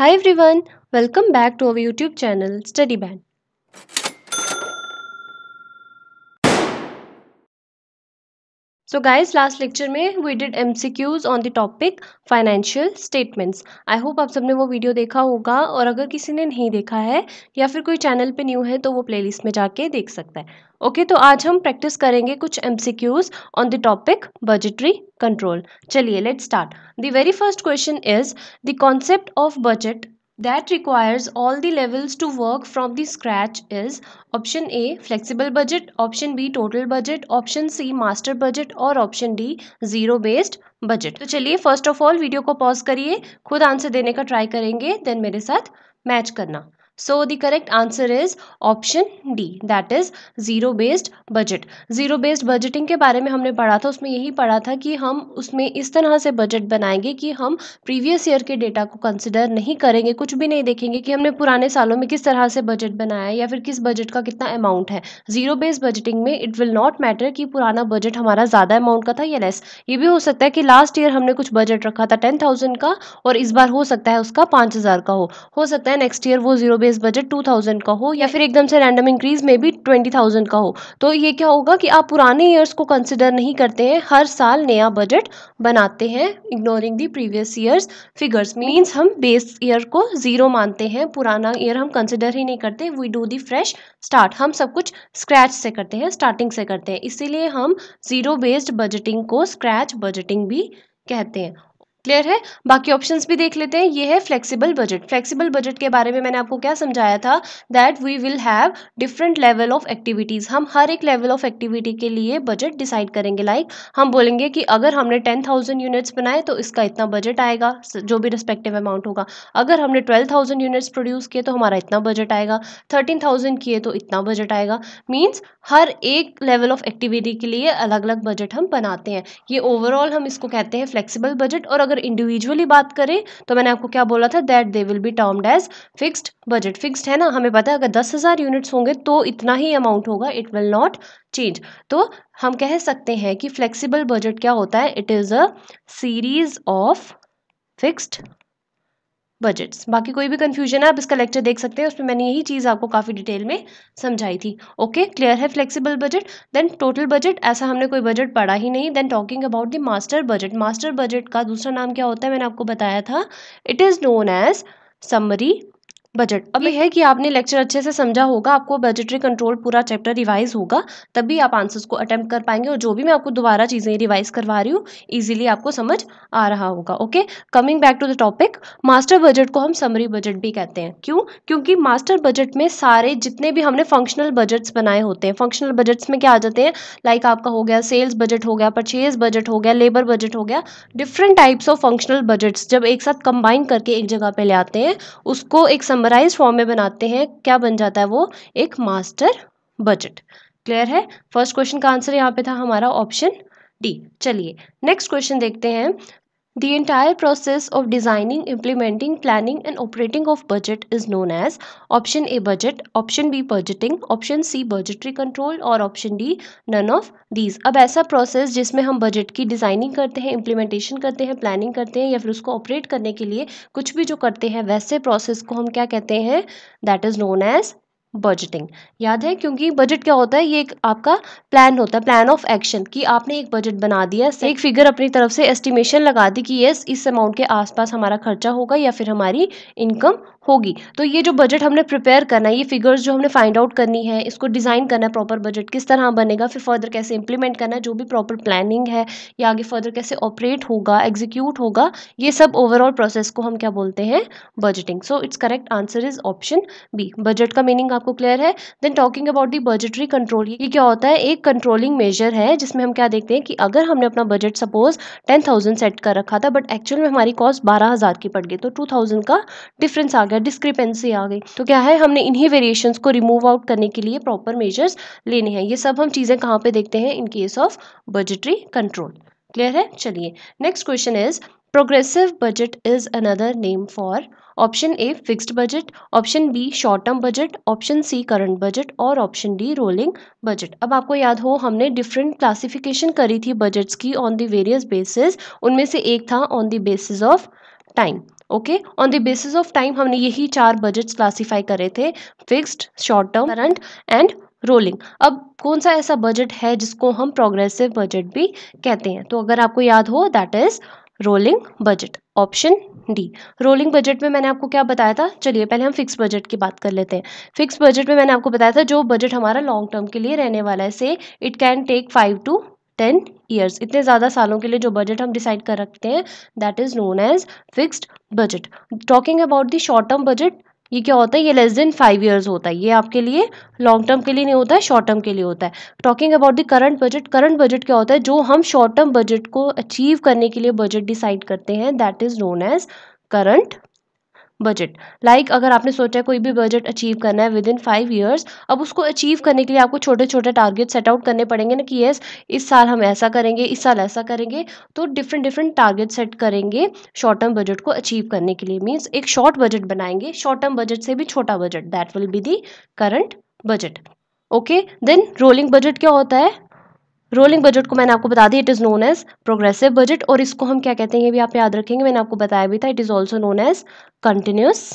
Hi everyone, welcome back to our YouTube channel StudyBand. So guys last lecture में we did M C Qs on the topic financial statements I hope आप सबने वो video देखा होगा और अगर किसी ने नहीं देखा है या फिर कोई चैनल पे न्यू है तो वो लिस्ट में जाके देख सकता है ओके okay, तो आज हम प्रैक्टिस करेंगे कुछ M C Qs on the topic budgetary control चलिए let start the very first question is the concept of budget that requires all the levels to work from the scratch is option A flexible budget, option B total budget, option C master budget or option D zero based budget. तो चलिए first of all video को pause करिए खुद answer देने का try करेंगे then मेरे साथ match करना so the correct answer is option D that is zero based budget. Zero based budgeting के बारे में हमने पढ़ा था उसमें यही पढ़ा था कि हम उसमें इस तरह से बजट बनाएंगे कि हम प्रीवियस ईयर के डेटा को कंसिडर नहीं करेंगे कुछ भी नहीं देखेंगे कि हमने पुराने सालों में किस तरह से बजट बनाया है या फिर किस बजट का कितना अमाउंट है जीरो बेस्ड बजटिंग में इट विल नॉट मैटर कि पुराना बजट हमारा ज़्यादा अमाउंट का था या लेस ये भी हो सकता है कि लास्ट ईयर हमने कुछ बजट रखा था टेन थाउजेंड का और इस बार हो सकता है उसका पांच हज़ार का हो हो सकता है नेक्स्ट ईयर वो zero base budget two thousand का हो या फिर एकदम से रैंडम इंक्रीज में भी ट्वेंटी थाउजेंड का हो तो ये क्या होगा कि आप पुराने ईयर्स को कंसिडर नहीं करते हैं हर साल नया बजट बनाते हैं ignoring the previous years figures means हम बेस ईयर को ज़ीरो मानते हैं पुराना ईयर हम कंसिडर ही नहीं करते we do the fresh start हम सब कुछ स्क्रैच से करते हैं स्टार्टिंग से करते हैं इसीलिए हम ज़ीरो बेस्ड बजटिंग को स्क्रैच बजटिंग भी कहते हैं क्लियर है बाकी ऑप्शंस भी देख लेते हैं ये है फ्लेक्सिबल बजट फ्लेक्सिबल बजट के बारे में मैंने आपको क्या समझाया था that we will have different level of activities हम हर एक लेवल ऑफ एक्टिविटी के लिए बजट डिसाइड करेंगे लाइक like, हम बोलेंगे कि अगर हमने टेन थाउजेंड यूनिट्स बनाए तो इसका इतना बजट आएगा जो भी रिस्पेक्टिव अमाउंट होगा अगर हमने ट्वेल्व थाउजेंड यूनिट्स प्रोड्यूस किए तो हमारा इतना बजट आएगा थर्टीन थाउजेंड किए तो इतना बजट आएगा मीन्स हर एक लेवल ऑफ एक्टिविटी के लिए अलग अलग बजट हम बनाते हैं ये ओवरऑल हम इसको कहते हैं फ्लेक्सिबल बजट और अगर अगर इंडिविजुअली बात करें तो मैंने आपको क्या बोला था that they will be termed as fixed budget fixed है ना हमें पता है अगर दस हज़ार यूनिट्स होंगे तो इतना ही अमाउंट होगा इट विल नॉट चेंज तो हम कह सकते हैं कि फ्लेक्सिबल बजट क्या होता है it is a series of fixed budgets बाकी कोई भी कन्फ्यूजन है आप इसका लेक्चर देख सकते हैं उसमें मैंने यही चीज़ आपको काफ़ी डिटेल में समझाई थी ओके क्लियर है flexible budget then total budget ऐसा हमने कोई बजट पढ़ा ही नहीं then talking about the master budget master budget का दूसरा नाम क्या होता है मैंने आपको बताया था it is known as summary budget अब यह है कि आपने लेक्चर अच्छे से समझा होगा आपको बजटरी कंट्रोल पूरा चैप्टर रिवाइज होगा तभी आप आंसर्स को अटेम्प्ट कर पाएंगे और जो भी मैं आपको दोबारा चीज़ें रिवाइज करवा रही हूँ ईजिली आपको समझ आ रहा होगा okay coming back to the topic master budget को हम समरी बजट भी कहते हैं क्यों क्योंकि मास्टर बजट में सारे जितने भी हमने फंक्शनल बजट्स बनाए होते हैं फंक्शनल बजट्स में क्या आ जाते हैं लाइक like आपका हो गया सेल्स बजट हो गया परचेज बजट हो गया लेबर बजट हो गया different types of functional budgets जब एक साथ कंबाइन करके एक जगह पे ले आते हैं उसको एक समरी समराइज फॉर्म में बनाते हैं क्या बन जाता है वो एक मास्टर बजट क्लियर है फर्स्ट क्वेश्चन का आंसर यहाँ पे था हमारा ऑप्शन डी चलिए नेक्स्ट क्वेश्चन देखते हैं The entire process of designing, implementing, planning and operating of budget is known as option A budget, option B budgeting, option C budgetary control और option D none of these. अब ऐसा process जिसमें हम budget की designing करते हैं implementation करते हैं planning करते हैं या फिर उसको operate करने के लिए कुछ भी जो करते हैं वैसे process को हम क्या कहते हैं that is known as budgeting याद है क्योंकि बजट क्या होता है ये एक आपका प्लान होता है प्लान ऑफ एक्शन कि आपने एक बजट बना दिया एक फिगर अपनी तरफ से एस्टिमेशन लगा दी कि यस इस अमाउंट के आसपास हमारा खर्चा होगा या फिर हमारी इनकम होगी तो ये जो बजट हमने प्रिपेयर करना है ये फिगर्स जो हमने फाइंड आउट करनी है इसको डिज़ाइन करना है प्रॉपर बजट किस तरह बनेगा फिर फर्दर कैसे इंप्लीमेंट करना है जो भी प्रॉपर प्लानिंग है या आगे फर्दर कैसे ऑपरेट होगा एग्जीक्यूट होगा ये सब ओवरऑल प्रोसेस को हम क्या बोलते हैं budgeting so it's correct answer is option B budget का मीनिंग आपको क्लियर है then talking about the budgetary control ये क्या होता है एक कंट्रोलिंग मेजर है जिसमें हम क्या देखते हैं कि अगर हमने अपना budget suppose ten thousand set कर रखा था बट एक्चुअल में हमारी कॉस्ट बारह हज़ार की पड़ गई तो टू थाउजेंड का डिफरेंस आ गया ज़्यादा डिस्क्रिपेंसी आ गई तो क्या है हमने इन्हीं वेरिएशंस को रिमूव आउट करने के लिए प्रॉपर मेजर्स लेने हैं ये सब हम चीज़ें कहाँ पे देखते हैं in case of budgetary control clear है चलिए next question is progressive budget is another name for option A fixed budget option B short term budget option C current budget और ऑप्शन डी रोलिंग बजट अब आपको याद हो हमने different classification करी थी बजट्स की ऑन द वेरियस बेसिस उनमें से एक था on the basis of time okay on the basis of time हमने यही चार बजट्स क्लासीफाई करे थे fixed short term current and rolling अब कौन सा ऐसा बजट है जिसको हम प्रोग्रेसिव बजट भी कहते हैं तो अगर आपको याद हो that is rolling budget option D rolling budget में मैंने आपको क्या बताया था चलिए पहले हम फिक्स बजट की बात कर लेते हैं फिक्स बजट में मैंने आपको बताया था जो बजट हमारा लॉन्ग टर्म के लिए रहने वाला है से it can take five to ten years इतने ज़्यादा सालों के लिए जो बजट हम डिसाइड कर रखते हैं that is known as fixed budget talking about the short term budget ये क्या होता है ये लेस देन फाइव ईयर्स होता है ये आपके लिए लॉन्ग टर्म के लिए नहीं होता है शॉर्ट टर्म के लिए होता है talking about the current budget current budget क्या होता है जो हम शॉर्ट टर्म बजट को अचीव करने के लिए बजट डिसाइड करते हैं that is known as current budget like अगर आपने सोचा है कोई भी बजट अचीव करना है विद इन फाइव ईयर्स अब उसको अचीव करने के लिए आपको छोटे छोटे टारगेट सेट आउट करने पड़ेंगे ना कि येस इस साल हम ऐसा करेंगे इस साल ऐसा करेंगे तो डिफरेंट डिफरेंट टारगेट सेट करेंगे शॉर्ट टर्म बजट को अचीव करने के लिए मीन्स एक शॉर्ट बजट बनाएंगे शॉर्ट टर्म बजट से भी छोटा budget that will be the current budget okay then rolling budget क्या होता है रोलिंग बजट को मैंने आपको बता दी it is known as progressive budget और इसको हम क्या कहते हैं ये भी आप याद रखेंगे मैंने आपको बताया भी था it is also known as continuous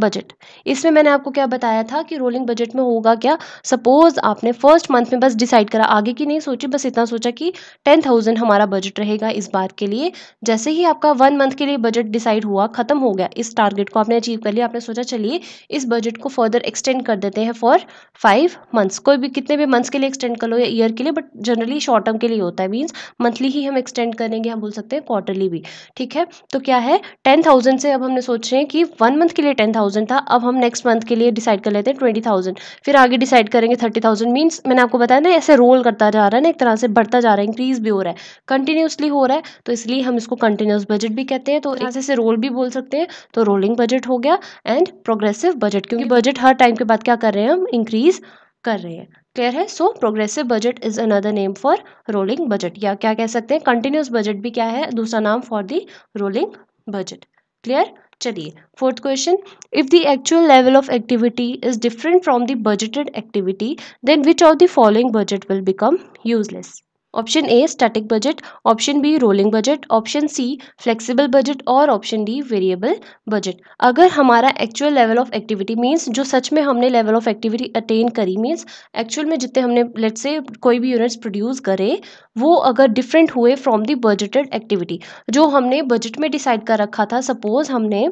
budget इसमें मैंने आपको क्या बताया था कि रोलिंग बजट में होगा क्या सपोज आपने फर्स्ट मंथ में बस डिसाइड करा आगे की नहीं सोची बस इतना सोचा कि टेन थाउजेंड हमारा बजट रहेगा इस बार के लिए जैसे ही आपका वन मंथ के लिए बजट डिसाइड हुआ खत्म हो गया इस टारगेट को आपने अचीव कर लिया आपने सोचा चलिए इस बजट को फर्दर एक्सटेंड कर देते हैं फॉर फाइव मंथ्स कोई भी कितने भी मंथ्स के लिए एक्सटेंड कर लो या ईयर के लिए बट जनरली शॉर्ट टर्म के लिए होता है मीन्स मंथली ही हम एक्सटेंड करेंगे हम बोल सकते हैं क्वार्टरली भी ठीक है तो क्या है टेन थाउजेंड से अब हमने सोच रहे हैं कि वन मंथ के लिए टेन थाउजेंड था अब हम नेक्स्ट मंथ के लिए डिसाइड कर लेते हैं ट्वेंटी थाउजेंड फिर आगे डिसाइड करेंगे थर्टी थाउजेंड मीन्स मैंने आपको बताया ना ऐसे रोल करता जा रहा है ना एक तरह से बढ़ता जा रहा है इंक्रीज भी हो रहा है कंटिन्यूसली हो रहा है तो इसलिए हम इसको कंटिन्यूस बजट भी कहते हैं तो ऐसे से रोल भी बोल सकते हैं तो रोलिंग बजट हो गया एंड प्रोग्रेसिव बजट क्योंकि बजट हर टाइम के बाद क्या कर रहे हैं हम इंक्रीज कर रहे हैं क्लियर है so progressive budget is another name for rolling budget या क्या कह सकते हैं कंटिन्यूस बजट भी क्या है दूसरा नाम for the rolling budget clear चलिए fourth question if the actual level of activity is different from the budgeted activity then which of the following budget will become useless option A static budget option B rolling budget option C flexible budget और option D variable budget अगर हमारा actual level of activity means जो सच में हमने level of activity attain करी means actual में जितने हमने लेट से कोई भी यूनिट्स प्रोड्यूस करे वो अगर डिफरेंट हुए फ्रॉम दी बजटेड एक्टिविटी जो हमने बजट में डिसाइड कर रखा था सपोज हमने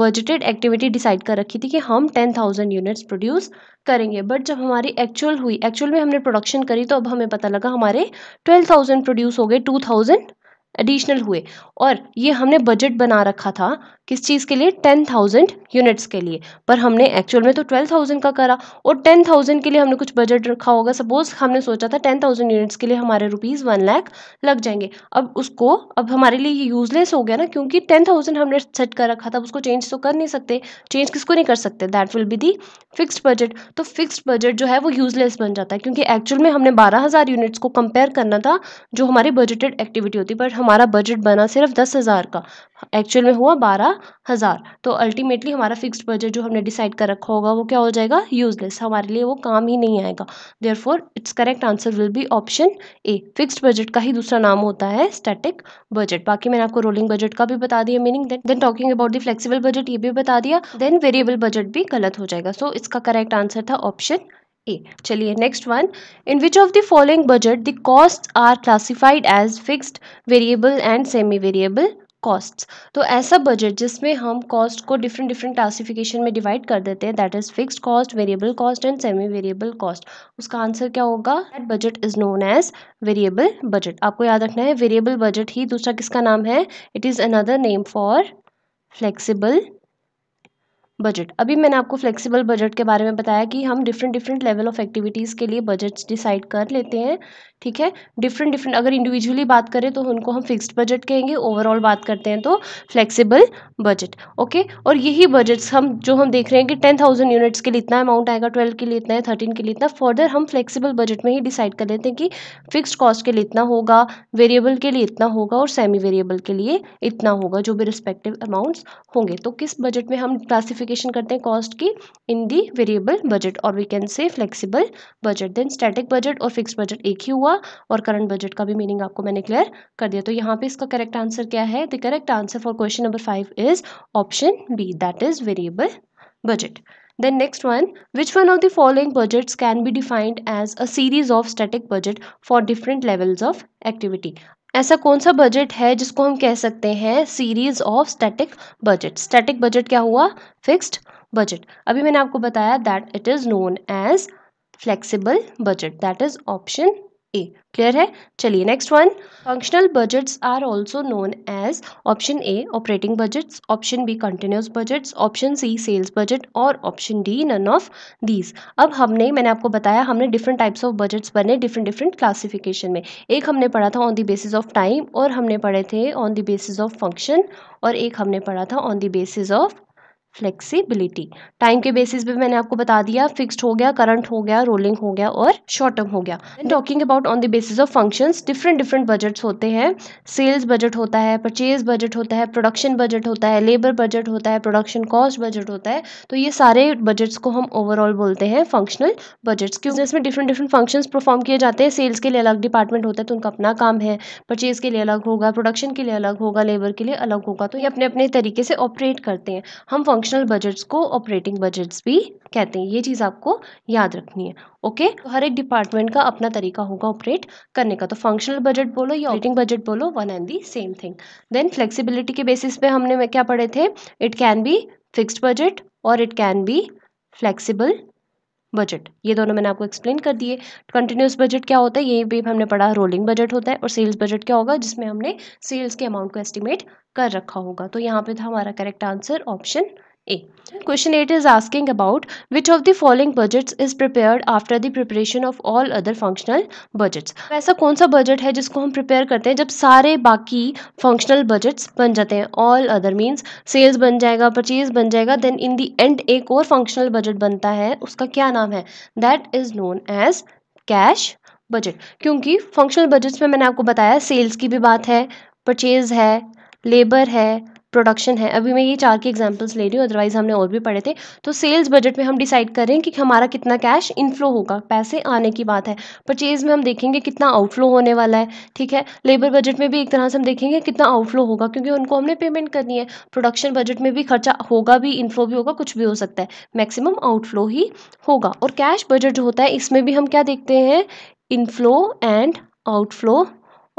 बजटेड एक्टिविटी डिसाइड कर रखी थी कि हम टेन थाउजेंड यूनिट्स प्रोड्यूस करेंगे बट जब हमारी एक्चुअल हुई एक्चुअल में हमने प्रोडक्शन करी तो अब हमें पता लगा हमारे ट्वेल्व थाउजेंड प्रोड्यूस हो गए टू थाउजेंड एडिशनल हुए और ये हमने बजट बना रखा था किस चीज़ के लिए टेन थाउजेंड यूनिट्स के लिए पर हमने एक्चुअल में तो ट्वेल्व थाउजेंड का करा और टेन थाउजेंड के लिए हमने कुछ बजट रखा होगा सपोज हमने सोचा था टेन थाउजेंड यूनिट्स के लिए हमारे रुपीज़ वन लाख लग जाएंगे अब उसको अब हमारे लिए ये यूजलेस हो गया ना क्योंकि टेन थाउजेंड हमने सेट कर रखा था उसको चेंज तो कर नहीं सकते चेंज किसको नहीं कर सकते that will be the fixed budget तो फिक्सड बजट जो है वो यूजलेस बन जाता है क्योंकि एक्चुअल में हमने बारह हज़ार यूनिट्स को कंपेयर करना था जो हमारी बजटेड एक्टिविटी होती बट हमारा बजट बना सिर्फ दस हज़ार का एक्चुअल में हुआ बारह हज़ार तो अल्टीमेटली हमारा फिक्स्ड बजट जो हमने डिसाइड कर रखा होगा वो क्या हो जाएगा यूज़लेस हमारे लिए वो काम ही नहीं आएगा four it's correct answer will be option A fixed budget का ही दूसरा नाम होता है स्टैटिक बजट बाकी मैंने आपको रोलिंग बजट का भी बता दिया meaning then talking about the flexible budget ये भी बता दिया देन वेरिएबल बजट भी गलत हो जाएगा सो so, इसका करेक्ट आंसर था ऑप्शन ए चलिए next one in which of the following budget the cost are classified as fixed variable and semi variable cost तो ऐसा बजट जिसमें हम कॉस्ट को डिफरेंट डिफरेंट क्लासिफिकेशन में डिवाइड कर देते हैं that is fixed cost variable cost and semi variable cost उसका आंसर क्या होगा that budget is known as variable budget आपको याद रखना है वेरिएबल बजट ही दूसरा किसका नाम है it is another name for flexible budget अभी मैंने आपको फ्लेक्सिबल बजट के बारे में बताया कि हम different different level of activities के लिए बजट्स डिसाइड कर लेते हैं ठीक है डिफरेंट डिफरेंट अगर इंडिविजुअली बात करें तो उनको हम फिक्स्ड बजट कहेंगे ओवरऑल बात करते हैं तो फ्लेक्सिबल बजट ओके और यही बजट्स हम जो हम देख रहे हैं कि टेन थाउजेंड यूनिट्स के लिए इतना अमाउंट आएगा ट्वेल्व के लिए इतना है थर्टीन के लिए इतना फर्दर हम फ्लेक्सिबल बजट में ही डिसाइड कर लेते हैं कि फिक्सड कॉस्ट के लिए इतना होगा वेरिएबल के लिए इतना होगा और सेमी वेरिएबल के लिए इतना होगा जो भी रिस्पेक्टिव अमाउंट्स होंगे तो किस बजट में हम क्लासिफिकेशन एलोकेशन करते हैं कॉस्ट की इन दी वेरिएबल बजट और we can say flexible budget then static budget और फिक्स बजट एक ही हुआ और करंट बजट का भी मीनिंग आपको मैंने क्लियर कर दिया तो यहाँ पे इसका करेक्ट आंसर क्या है the correct answer for question number five is option B that is variable budget then next one which one of the following budgets can be defined as a series of static budget for different levels of activity ऐसा कौन सा budget है जिसको हम कह सकते हैं series of static budget static budget क्या हुआ फिक्स्ड बजट अभी मैंने आपको बताया that it is known as flexible budget that is option A clear है चलिए next one functional budgets are also known as option A operating budgets option B continuous budgets option C sales budget और option D none of these अब हमने मैंने आपको बताया हमने different types of budgets बने डिफरेंट डिफरेंट क्लासिफिकेशन में एक हमने पढ़ा था on the basis of time और हमने पढ़े थे on the basis of function और एक हमने पढ़ा था on the basis of flexibility time के बेसिस पे मैंने आपको बता दिया फिक्स्ड हो गया करंट हो गया रोलिंग हो गया और शॉर्ट टर्म हो गया talking about on the basis of functions different different budgets होते हैं सेल्स बजट होता है परचेज बजट होता है प्रोडक्शन बजट होता है लेबर बजट होता है प्रोडक्शन कॉस्ट बजट होता है तो ये सारे बजट्स को हम ओवरऑल बोलते हैं फंक्शनल बजट्स क्योंकि इसमें डिफरेंट डिफरेंट फंक्शन परफॉर्म किए जाते हैं सेल्स के लिए अलग डिपार्टमेंट होता है तो उनका अपना काम है परचेज के लिए अलग होगा प्रोडक्शन के लिए अलग होगा लेबर के लिए अलग होगा तो ये अपने अपने तरीके से ऑपरेट करते हैं हम फंक्शन फंक्शनल बजट्स को ऑपरेटिंग बजट्स भी कहते हैं ये चीज़ आपको याद रखनी है ओके तो हर एक डिपार्टमेंट का अपना तरीका होगा ऑपरेट करने का तो फंक्शनल बजट बोलो या ऑपरेटिंग बजट बोलो one and the same thing then flexibility के बेसिस पे हमने क्या पढ़े थे it can be fixed budget और it can be flexible budget ये दोनों मैंने आपको एक्सप्लेन कर दिए कंटिन्यूस बजट क्या होता है ये भी हमने पढ़ा रोलिंग बजट होता है और सेल्स बजट क्या होगा जिसमें हमने सेल्स के अमाउंट को एस्टिमेट कर रखा होगा तो यहाँ पे था हमारा correct answer option A question eight is asking about which of the following budget is prepare after the preparation of all other functional budgets ऐसा कौन सा बजट है जिसको हम प्रिपेयर करते हैं जब सारे बाकी फंक्शनल बजट्स बन जाते हैं ऑल अदर मीन्स सेल्स बन जाएगा परचेज बन जाएगा देन इन दी एंड एक और फंक्शनल बजट बनता है उसका क्या नाम है that is known as cash budget क्योंकि फंक्शनल बजट्स में मैंने आपको बताया सेल्स की भी बात है परचेज है लेबर है प्रोडक्शन है अभी मैं ये चार की एग्जाम्पल्स ले रही हूँ अदरवाइज हमने और भी पढ़े थे तो सेल्स बजट में हम डिसाइड करें कि हमारा कितना कैश इनफ्लो होगा पैसे आने की बात है परचेज में हम देखेंगे कितना आउटफ्लो होने वाला है ठीक है लेबर बजट में भी एक तरह से हम देखेंगे कितना आउटफ्लो होगा क्योंकि उनको हमने पेमेंट करनी है प्रोडक्शन बजट में भी खर्चा होगा भी इनफ्लो भी होगा कुछ भी हो सकता है मैक्सिमम आउटफ्लो ही होगा और कैश बजट जो होता है इसमें भी हम क्या देखते हैं inflow and outflow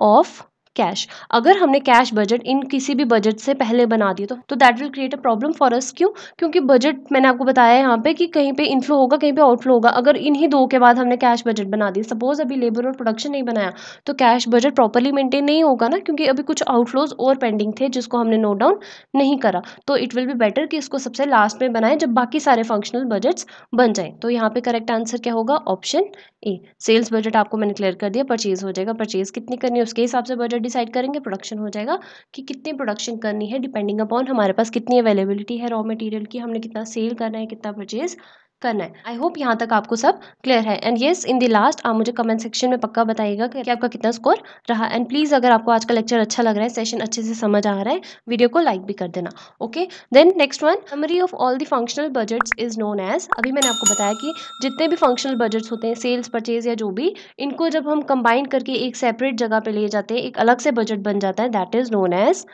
of cash अगर हमने कैश बजट इन किसी भी बजट से पहले बना दिया तो that will create a problem for us क्यों क्योंकि बजट मैंने आपको बताया यहाँ पे कि कहीं पे इनफ्लो होगा कहीं पे आउटफ्लो होगा अगर इन्हीं दो के बाद हमने कैश बजट बना दिया सपोज अभी लेबर और प्रोडक्शन नहीं बनाया तो कैश बजट प्रॉपरली मेंटेन नहीं होगा ना क्योंकि अभी कुछ आउटफ्लोज और पेंडिंग थे जिसको हमने नोट डाउन नहीं करा तो इट विल बी बेटर कि इसको सबसे लास्ट में बनाएं जब बाकी सारे फंक्शनल बजट्स बन जाए तो यहाँ पे करेक्ट आंसर क्या होगा ऑप्शन ए सेल्स बजट आपको मैंने क्लियर कर दिया परचेज हो जाएगा परचेज कितनी करनी है उसके हिसाब से बजट डिसाइड करेंगे प्रोडक्शन हो जाएगा कि कितनी प्रोडक्शन करनी है डिपेंडिंग अपॉन हमारे पास कितनी अवेलेबिलिटी है रॉ मटेरियल की हमने कितना सेल करना है कितना परचेज़ करना है आई होप यहाँ तक आपको सब क्लियर है and yes in the last आप मुझे कमेंट सेक्शन में पक्का बताइएगा कि आपका कितना स्कोर रहा एंड प्लीज़ अगर आपको आज का लेक्चर अच्छा लग रहा है सेशन अच्छे से समझ आ रहा है वीडियो को लाइक भी कर देना okay then next one summary of all the functional budget is known as अभी मैंने आपको बताया कि जितने भी फंक्शनल बजट्स होते हैं सेल्स परचेज या जो भी इनको जब हम कंबाइन करके एक सेपरेट जगह पर ले जाते हैं एक अलग से बजट बन जाता है that is known as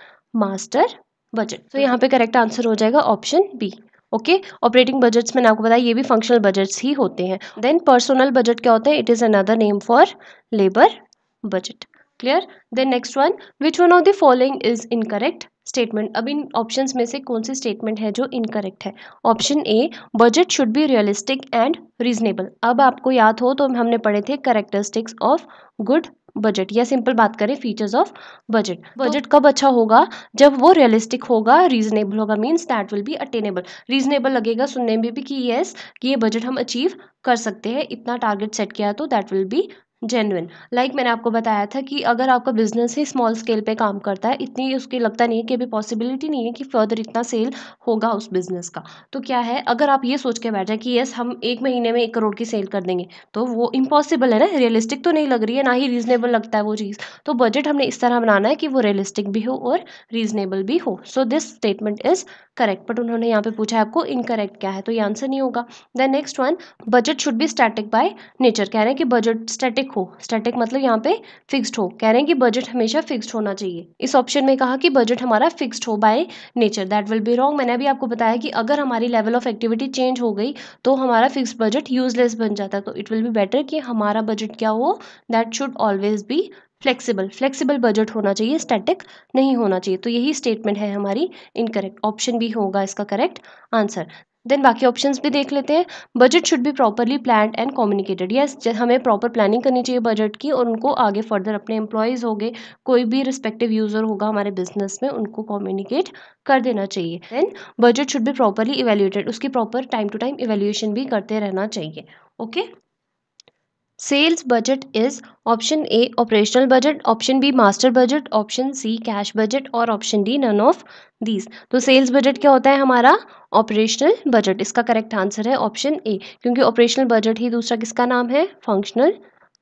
master budget तो यहाँ पे करेक्ट आंसर हो जाएगा option B okay operating budgets मैंने आपको बताया ये भी फंक्शनल बजट्स ही होते हैं देन पर्सनल बजट क्या होते हैं it is another name for labour budget clear then next one which one of the following is incorrect statement अब इन ऑप्शन में से कौन सी स्टेटमेंट है जो इनकरेक्ट है option A budget should be realistic and reasonable अब आपको याद हो तो हमने पढ़े थे करेक्टरिस्टिक्स ऑफ गुड बजट या सिंपल बात करें फीचर्स ऑफ बजट बजट कब अच्छा होगा जब वो रियलिस्टिक होगा रीजनेबल होगा means that will be attainable reasonable लगेगा सुनने में भी कि येस ये बजट हम अचीव कर सकते हैं इतना टारगेट सेट किया तो that will be genuine like मैंने आपको बताया था कि अगर आपका बिजनेस ही स्मॉल स्केल पे काम करता है इतनी उसकी लगता नहीं है कि अभी पॉसिबिलिटी नहीं है कि फर्दर इतना सेल होगा उस बिज़नेस का तो क्या है अगर आप ये सोच के बैठ जाए कि येस हम एक महीने में एक करोड़ की सेल कर देंगे तो वो इम्पॉसिबल है ना रियलिस्टिक तो नहीं लग रही है ना ही रीजनेबल लगता है वो चीज़ तो बजट हमने इस तरह बनाना है कि वो रियलिस्टिक भी हो और रीजनेबल भी हो so this statement is correct but उन्होंने यहाँ पे पूछा है आपको इनकरेक्ट क्या है तो ये आंसर नहीं होगा then next one budget should be static by nature कह रहे हैं कि बजट स्टैटिक स्टैटिक हो स्टैटिक मतलब यहाँ पे फिक्स्ड हो कह रहे हैं कि बजट हमेशा फिक्स्ड होना चाहिए इस ऑप्शन में कहा कि बजट हमारा फिक्स्ड हो by nature that will be wrong मैंने अभी आपको बताया कि अगर हमारी लेवल ऑफ एक्टिविटी चेंज हो गई तो हमारा फिक्स बजट यूजलेस बन जाता तो इट विल बी बेटर कि हमारा बजट क्या हो that should always be flexible flexible budget होना चाहिए स्टैटिक नहीं होना चाहिए तो यही स्टेटमेंट है हमारी इनकरेक्ट ऑप्शन भी होगा इसका करेक्ट आंसर देन बाकी ऑप्शंस भी देख लेते हैं budget should be properly plan and communicated yes हमें प्रॉपर प्लानिंग करनी चाहिए बजट की और उनको आगे फर्दर अपने एम्प्लॉयज़ हो गए कोई भी रिस्पेक्टिव यूज़र होगा हमारे बिजनेस में उनको कम्युनिकेट कर देना चाहिए then budget should be properly evaluated उसकी proper time to time evaluation भी करते रहना चाहिए okay sales budget is option A operational budget option B master budget option C cash budget और option D none of these तो sales budget क्या होता है हमारा ऑपरेशनल बजट इसका करेक्ट आंसर है ऑप्शन ए क्योंकि ऑपरेशनल बजट ही दूसरा किसका नाम है फंक्शनल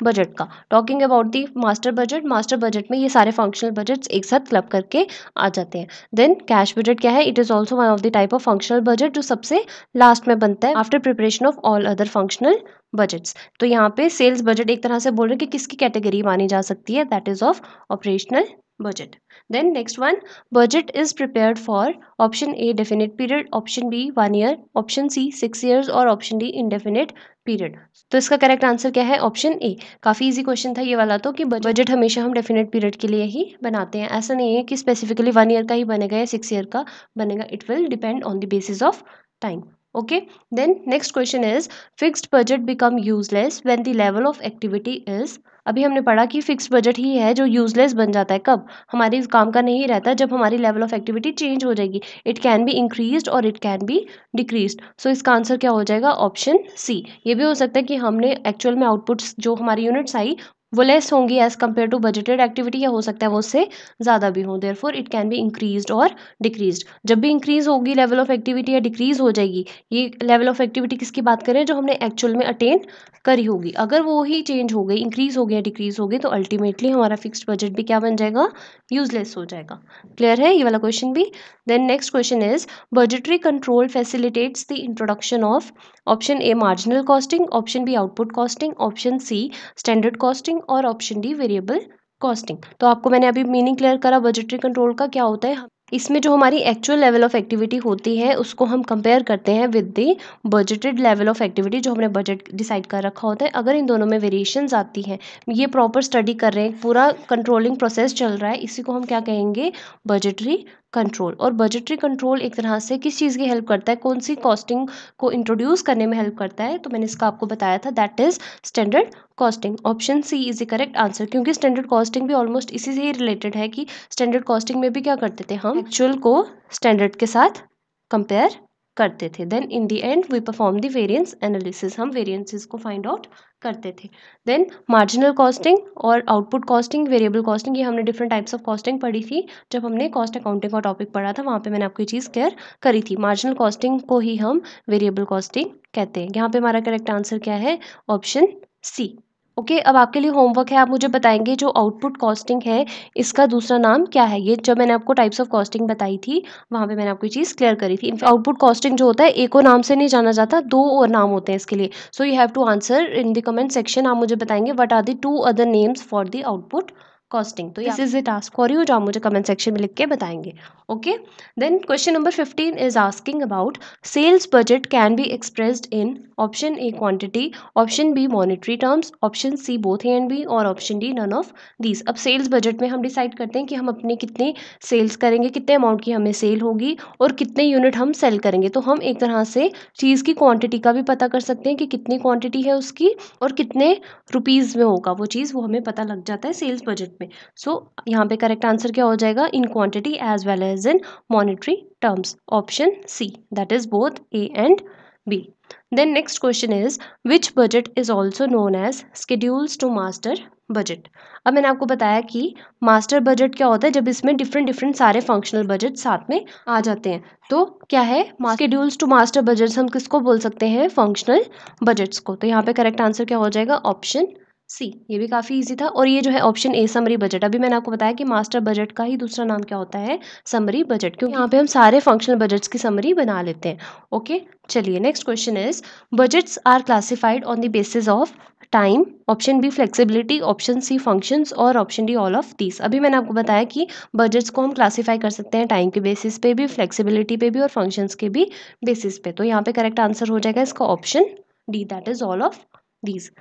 बजट का talking about the master budget master budget में ये सारे फंक्शनल बजट्स एक साथ क्लब करके आ जाते हैं देन कैश बजट क्या है it is also one of the type of functional budget जो सबसे लास्ट में बनता है after preparation of all other functional budgets तो यहाँ पे सेल्स बजट एक तरह से बोल रहे हैं कि किसकी कैटेगरी मानी जा सकती है that is of operational budget then next one budget is prepared for option a definite period option b one year option c six years और option d indefinite पीरियड तो इसका करेक्ट आंसर क्या है option ए काफ़ी easy question था ये वाला तो कि बजट हमेशा हम डेफिनेट पीरियड के लिए ही बनाते हैं ऐसा नहीं है कि स्पेसिफिकली वन ईयर का ही बनेगा या सिक्स ईयर का बनेगा it will depend on the basis of time okay then next question is fixed budget become useless when the level of activity is अभी हमने पढ़ा कि फिक्स बजट ही है जो यूजलेस बन जाता है कब हमारे इस काम का नहीं रहता जब हमारी लेवल ऑफ एक्टिविटी चेंज हो जाएगी इट कैन बी इंक्रीज और it can be decrease so इसका आंसर क्या हो जाएगा ऑप्शन सी ये भी हो सकता है कि हमने एक्चुअल में आउटपुट्स जो हमारी यूनिट्स आई वो लेस होंगी as compare to budgeted activity या हो सकता है वो उससे ज़्यादा भी हों फोर इट कैन भी इंक्रीज और डिक्रीज जब भी इंक्रीज होगी लेवल ऑफ एक्टिविटी या डिक्रीज हो जाएगी ये लेवल ऑफ एक्टिविटी किसकी बात करें जो हमने एक्चुअल में अटेन करी होगी अगर वो ही चेंज हो गई इंक्रीज हो गई या डिक्रीज हो गई तो अल्टीमेटली हमारा फिक्सड बजट भी क्या बन जाएगा यूजलेस हो जाएगा क्लियर है ये वाला क्वेश्चन भी then next question is budgetary control facilitates the introduction of option A marginal costing option B output costing option C standard costing costing और ऑप्शन डी वेरिएबल कॉस्टिंग तो आपको मैंने अभी मीनिंग क्लियर करा बजटरी कंट्रोल का क्या होता है इसमें जो हमारी एक्चुअल लेवल ऑफ एक्टिविटी होती है उसको हम कंपेयर करते हैं with the budgeted level of activity जो हमने बजट डिसाइड कर रखा होता है अगर इन दोनों में वेरिएशन आती हैं ये प्रॉपर स्टडी कर रहे हैं पूरा कंट्रोलिंग प्रोसेस चल रहा है इसी को हम क्या कहेंगे बजटरी कंट्रोल और बजटरी कंट्रोल एक तरह से किस चीज़ की हेल्प करता है कौन सी कॉस्टिंग को इंट्रोड्यूस करने में हेल्प करता है तो मैंने इसका आपको बताया था that is standard costing option C is the correct answer क्योंकि स्टैंडर्ड कॉस्टिंग भी ऑलमोस्ट इसी से ही रिलेटेड है कि स्टैंडर्ड कॉस्टिंग में भी क्या करते थे हम एक्चुअल को स्टैंडर्ड के साथ कंपेयर करते थे then in the end we perform the variance analysis हम वेरियंसिस को फाइंड आउट करते थे देन मार्जिनल कॉस्टिंग और आउटपुट कॉस्टिंग वेरिएबल कॉस्टिंग ये हमने डिफरेंट टाइप्स ऑफ कॉस्टिंग पढ़ी थी जब हमने कॉस्ट अकाउंटिंग का टॉपिक पढ़ा था वहाँ पे मैंने आपको ये चीज़ क्लियर करी थी मार्जिनल कॉस्टिंग को ही हम वेरिएबल कॉस्टिंग कहते हैं यहाँ पे हमारा करेक्ट आंसर क्या है ऑप्शन सी ओके okay, अब आपके लिए होमवर्क है आप मुझे बताएंगे जो आउटपुट कॉस्टिंग है इसका दूसरा नाम क्या है ये जब मैंने आपको टाइप्स ऑफ कॉस्टिंग बताई थी वहाँ पे मैंने आपको चीज़ क्लियर करी थी आउटपुट कॉस्टिंग जो होता है एक और नाम से नहीं जाना जाता दो और नाम होते हैं इसके लिए so you have to answer in the comment section आप मुझे बताएंगे what are the two other names for the output costing तो this is it task for you जो आप मुझे कमेंट सेक्शन में लिख के बताएंगे okay then question number fifteen is asking about sales budget can be expressed in option A quantity option B monetary terms option C both A and B और option D none of these अब sales budget में हम decide करते हैं कि हम अपने कितने सेल्स करेंगे कितने अमाउंट की हमें सेल होगी और कितने यूनिट हम सेल करेंगे तो हम एक तरह से चीज़ की क्वांटिटी का भी पता कर सकते हैं कि कितनी क्वांटिटी है उसकी और कितने रुपीज़ में होगा वो चीज़ वो हमें पता लग जाता है सेल्स बजट में सो so, यहाँ पे करेक्ट आंसर क्या हो जाएगा in quantity as well as in monetary terms option C that is both A and B then next question is which budget is also known as schedules to master budget अब मैंने आपको बताया कि master budget क्या होता है जब इसमें डिफरेंट डिफरेंट सारे फंक्शनल बजट साथ में आ जाते हैं तो क्या है शेड्यूल्स टू मास्टर बजट हम किसको बोल सकते हैं फंक्शनल बजट्स को तो यहाँ पे करेक्ट आंसर क्या हो जाएगा ऑप्शन सी ये भी काफ़ी ईजी था और ये जो है ऑप्शन ए समरी बजट अभी मैंने आपको बताया कि मास्टर बजट का ही दूसरा नाम क्या होता है समरी बजट क्योंकि यहाँ पे हम सारे फंक्शनल बजट्स की समरी बना लेते हैं ओके चलिए next question is budgets are classified on the basis of time option B flexibility option C functions और option D all of these अभी मैंने आपको बताया कि बजट्स को हम क्लासिफाई कर सकते हैं टाइम के बेसिस पे भी फ्लेक्सिबिलिटी पे भी और फंक्शंस के भी बेसिस पे तो यहाँ पे करेक्ट आंसर हो जाएगा इसका option D that is all of these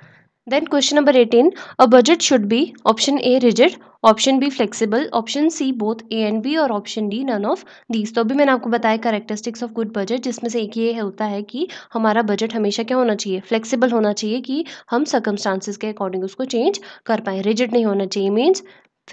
then question number eighteen a budget should be option A rigid option B flexible option C both A and B और option D none of these तो अभी मैंने आपको बताया characteristics of good budget जिसमें से एक ये होता है कि हमारा बजट हमेशा क्या होना चाहिए फ्लेक्सिबल होना चाहिए कि हम सर्कमस्टांसिस के अकॉर्डिंग उसको चेंज कर पाए रिजिड नहीं होना चाहिए मीन्स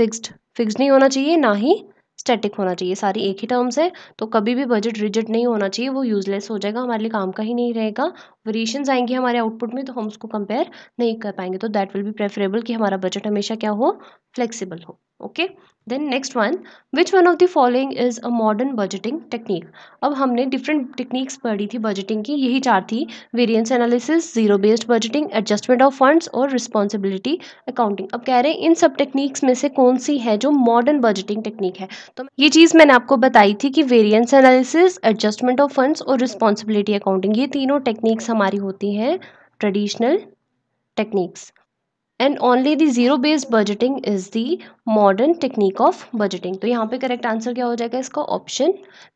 फिक्सड फिक्स नहीं होना चाहिए ना ही स्टैटिक होना चाहिए सारी एक ही टर्म्स है तो कभी भी बजट रिजिट नहीं होना चाहिए वो यूज़लेस हो जाएगा हमारे लिए काम का ही नहीं रहेगा वेरिएशंस आएंगे हमारे आउटपुट में तो हम उसको कंपेयर नहीं कर पाएंगे तो दैट विल बी प्रेफरेबल कि हमारा बजट हमेशा क्या हो फ्लेक्सीबल हो okay then next one which one of the following is a modern budgeting technique अब हमने डिफरेंट टेक्निक्स पढ़ी थी बजटिंग की यही चार थी variance analysis zero based budgeting adjustment of funds और रिस्पॉन्सिबिलिटी अकाउंटिंग अब कह रहे हैं इन सब टेक्निक्स में से कौन सी है जो मॉडर्न बजटिंग टेक्निक है तो ये चीज़ मैंने आपको बताई थी कि variance analysis adjustment of funds और रिस्पॉन्सिबिलिटी अकाउंटिंग ये तीनों टेक्निक्स हमारी होती हैं traditional techniques and only the zero based budgeting is the modern technique of budgeting तो यहाँ पे करेक्ट आंसर क्या हो जाएगा इसका ऑप्शन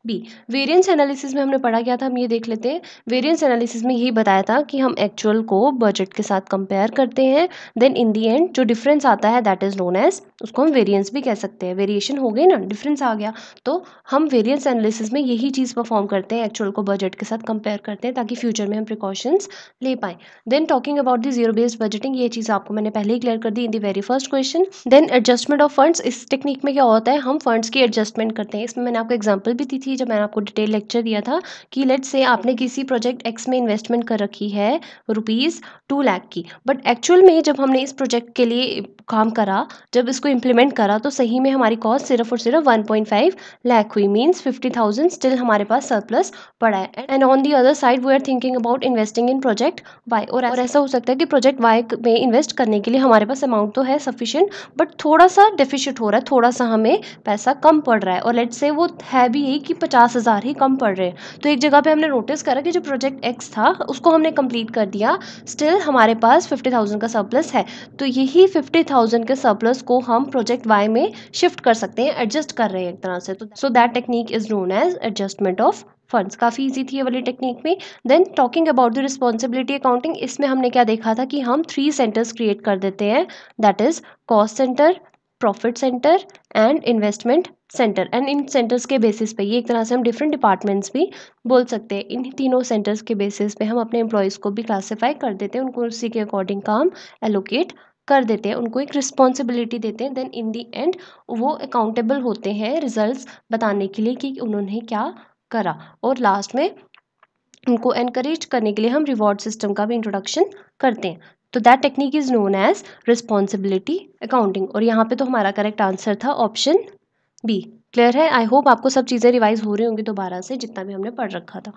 बी वेरियंस एनालिसिस में हमने पढ़ा क्या था हम ये देख लेते हैं वेरियंस एनालिसिस में यही बताया था कि हम एक्चुअल को बजट के साथ कंपेयर करते हैं देन इन दी एंड जो डिफरेंस आता है दैट इज नोन एज उसको हम वेरियंस भी कह सकते हैं वेरिएशन हो गई ना डिफरेंस आ गया तो हम वेरियंस एनालिसिस में यही चीज़ परफॉर्म करते हैं एक्चुअल को बजट के साथ कंपेयर करते हैं ताकि फ्यूचर में हम प्रिकॉशंस ले पाएँ then talking about the zero based budgeting ये चीज़ आपको मैंने पहले ही क्लियर कर दी in the very first question then adjustment of funds इस टेक्निक में क्या होता है हम फंड्स की एडजस्टमेंट करते हैं इसमें मैंने आपको एग्जाम्पल भी दी थी जब मैंने आपको डिटेल लेक्चर दिया था कि लेट से आपने किसी प्रोजेक्ट एक्स में इन्वेस्टमेंट कर रखी है रुपीज़ टू लैख की बट एक्चुअल में जब हमने इस प्रोजेक्ट के लिए काम करा जब इसको इम्प्लीमेंट करा तो सही में हमारी कॉस्ट सिर्फ और सिर्फ वन पॉइंट फाइव लैक हुई मीन्स फिफ्टी थाउजेंड स्टिल हमारे पास सरप्लस पड़ा है and on the other side we are thinking about investing in project Y और ऐसा हो सकता है कि प्रोजेक्ट वाई में इन्वेस्ट करने के लिए हमारे पास अमाउंट तो है सफिशियंट बट थोड़ा सा डेफिशिट हो रहा है थोड़ा सा हमें पैसा कम पड़ रहा है और लेट से वो है भी यही कि पचास हज़ार ही कम पड़ रहे हैं तो एक जगह पर हमने नोटिस करा कि जो प्रोजेक्ट एक्स था उसको हमने कंप्लीट कर दिया स्टिल हमारे पास फिफ्टी थाउजेंड का सरप्लस है तो यही फिफ्टी थाउजेंड थाउजेंड के सरप्लस को हम प्रोजेक्ट वाई में शिफ्ट कर सकते हैं एडजस्ट कर रहे हैं एक तरह से तो so that technique is known as adjustment of funds काफ़ी इजी थी ये वाली टेक्निक में then talking about the responsibility accounting इसमें हमने क्या देखा था कि हम थ्री सेंटर्स क्रिएट कर देते हैं that is cost centre profit centre and investment centre and इन सेंटर्स के बेसिस पे ये एक तरह से हम डिफरेंट डिपार्टमेंट्स भी बोल सकते हैं इन तीनों सेंटर्स के बेसिस पे हम अपने एम्प्लॉयज़ को भी क्लासीफाई कर देते हैं उनको उसी के अकॉर्डिंग काम एलोकेट कर देते हैं उनको एक रिस्पॉन्सिबिलिटी देते हैं देन इन दी एंड वो अकाउंटेबल होते हैं रिजल्ट्स बताने के लिए कि उन्होंने क्या करा और लास्ट में उनको एनकरेज करने के लिए हम रिवॉर्ड सिस्टम का भी इंट्रोडक्शन करते हैं तो that technique is known as responsibility accounting और यहाँ पे तो हमारा करेक्ट आंसर था ऑप्शन बी क्लियर है आई होप आपको सब चीज़ें रिवाइज हो रही होंगी दोबारा से जितना भी हमने पढ़ रखा था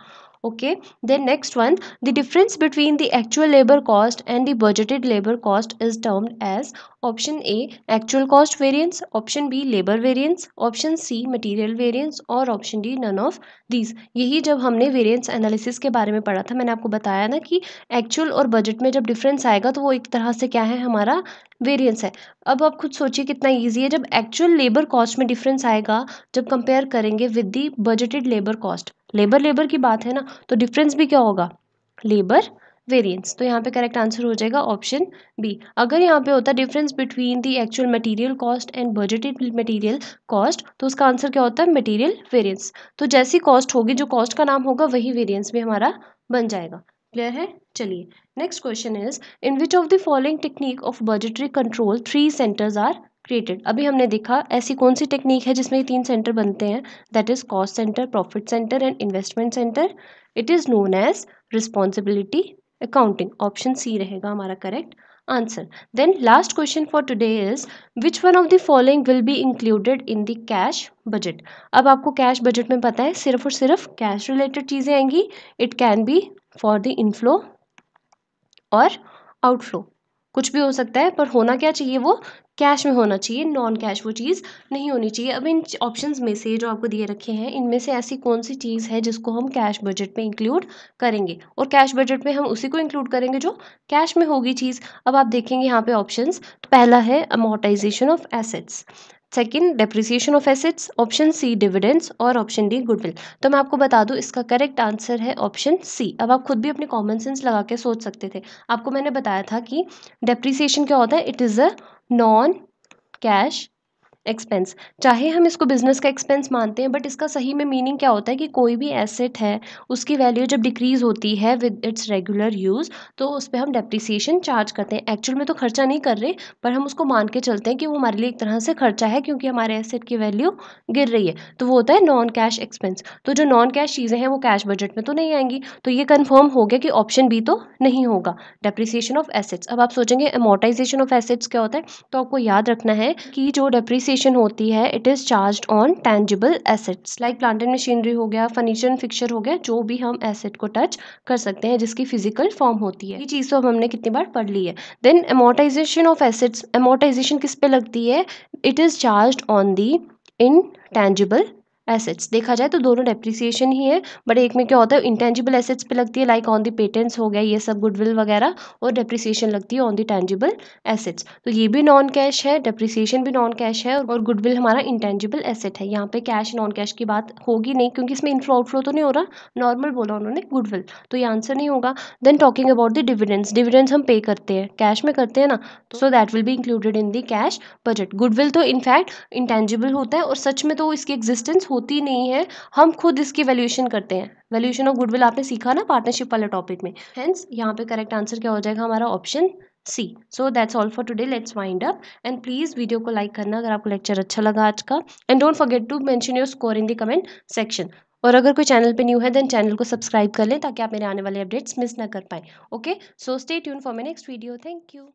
okay then next one the difference between the actual labor cost and the budgeted labor cost is termed as option a actual cost variance option b labor variance option c material variance और option d none of these यही जब हमने variance analysis के बारे में पढ़ा था मैंने आपको बताया ना कि actual और budget में जब difference आएगा तो वो एक तरह से क्या है हमारा वेरियंस है अब आप खुद सोचिए कितना ईजी है जब एक्चुअल लेबर कॉस्ट में डिफरेंस आएगा जब कंपेयर करेंगे with the budgeted labour cost labour labour की बात है ना तो डिफरेंस भी क्या होगा लेबर वेरिएंस तो यहाँ पे करेक्ट आंसर हो जाएगा ऑप्शन बी अगर यहाँ पे होता difference between the actual material cost and budgeted material cost तो उसका आंसर क्या होता है मटेरियल वेरिएंस तो जैसी कॉस्ट होगी जो कॉस्ट का नाम होगा वही वेरिएंस भी हमारा बन जाएगा क्लियर है चलिए next question is in which of the following technique of budgetary control three centres are created अभी हमने देखा ऐसी कौन सी टेक्निक है जिसमें ये तीन सेंटर बनते हैं that is cost centre profit centre and investment centre it is known as responsibility accounting option C रहेगा हमारा correct answer then last question for today is which one of the following will be included in the cash budget अब आपको cash budget में पता है सिर्फ और सिर्फ कैश रिलेटेड चीज़ें आएंगी it can be for the inflow और आउटफ्लो कुछ भी हो सकता है पर होना क्या चाहिए वो कैश में होना चाहिए नॉन कैश वो चीज़ नहीं होनी चाहिए अब इन ऑप्शंस में से जो आपको दिए रखे हैं इनमें से ऐसी कौन सी चीज़ है जिसको हम कैश बजट में इंक्लूड करेंगे और कैश बजट में हम उसी को इंक्लूड करेंगे जो कैश में होगी चीज़ अब आप देखेंगे यहाँ पे ऑप्शंस तो पहला है amortisation of assets second depreciation of assets option C dividends और ऑप्शन डी गुडविल तो मैं आपको बता दूं इसका करेक्ट आंसर है ऑप्शन सी अब आप खुद भी अपने कॉमन सेंस लगा के सोच सकते थे आपको मैंने बताया था कि डेप्रिसिएशन क्या होता है it is a non cash expense चाहे हम इसको बिजनेस का एक्सपेंस मानते हैं बट इसका सही में मीनिंग क्या होता है कि कोई भी एसेट है उसकी वैल्यू जब डिक्रीज होती है विद इट्स रेगुलर यूज़ तो उस पर हम डेप्रिसिएशन चार्ज करते हैं एक्चुअल में तो खर्चा नहीं कर रहे पर हम उसको मान के चलते हैं कि वो हमारे लिए एक तरह से खर्चा है क्योंकि हमारे एसेट की वैल्यू गिर रही है तो वो होता है नॉन कैश एक्सपेंस तो जो नॉन कैश चीज़ें हैं वो कैश बजट में तो नहीं आएंगी तो ये कन्फर्म हो गया कि ऑप्शन बी तो नहीं होगा डेप्रिसिएशन ऑफ एसेट्स अब आप सोचेंगे एमोटाइजेशन ऑफ एसेट्स क्या होता है तो आपको याद रखना है कि जो डेप्रिसिए डिप्रिसिएशन होती है it is charge on tangible assets like plant and machinery हो गया फर्नीचर एंड फिक्चर हो गया जो भी हम एसेट को टच कर सकते हैं जिसकी फिजिकल फॉर्म होती है ये चीज़ तो अब हमने कितनी बार पढ़ ली है then amortisation of assets amortisation किस पे लगती है it is charge on the intangible assets देखा जाए तो दोनों डेप्रिसिएशन ही है बट एक में क्या होता है इंटेंजिबल एसेट्स पे लगती है लाइक ऑन दी पेटेंट्स हो गया ये सब गुडविल वगैरह और डेप्रिसिएशन लगती है ऑन दी टेंजिबल एसेट्स तो ये भी नॉन कैश है डेप्रिसिएशन भी नॉन कैश है और गुडविल हमारा इंटेंजिबल एसेट है यहाँ पे कैश नॉन कैश की बात होगी नहीं क्योंकि इसमें इनफ्लो आउटफ्लो तो नहीं हो रहा नॉर्मल बोला उन्होंने गुडविल तो ये आंसर नहीं होगा then talking about the dividends dividends हम पे करते हैं कैश में करते हैं ना so that will be included in the cash budget goodwill तो इनफैक्ट इंटेंजिबल तो होता है और सच में तो इसकी एग्जिस्टेंस होती नहीं है हम खुद इसकी वैल्यूएशन करते हैं वैल्यूएशन ऑफ गुडविल आपने सीखा ना पार्टनरशिप वाले टॉपिक में हेंस यहाँ पे करेक्ट आंसर क्या हो जाएगा हमारा option C so that's all for today let's wind up and please video को लाइक करना अगर आपको लेक्चर अच्छा लगा आज का and don't forget to mention your score in the comment section और अगर कोई चैनल पे न्यू है देन चैनल को सब्सक्राइब कर लें ताकि आप मेरे आने वाले अपडेट्स मिस ना कर पाएँ okay so stay tune for my next video thank you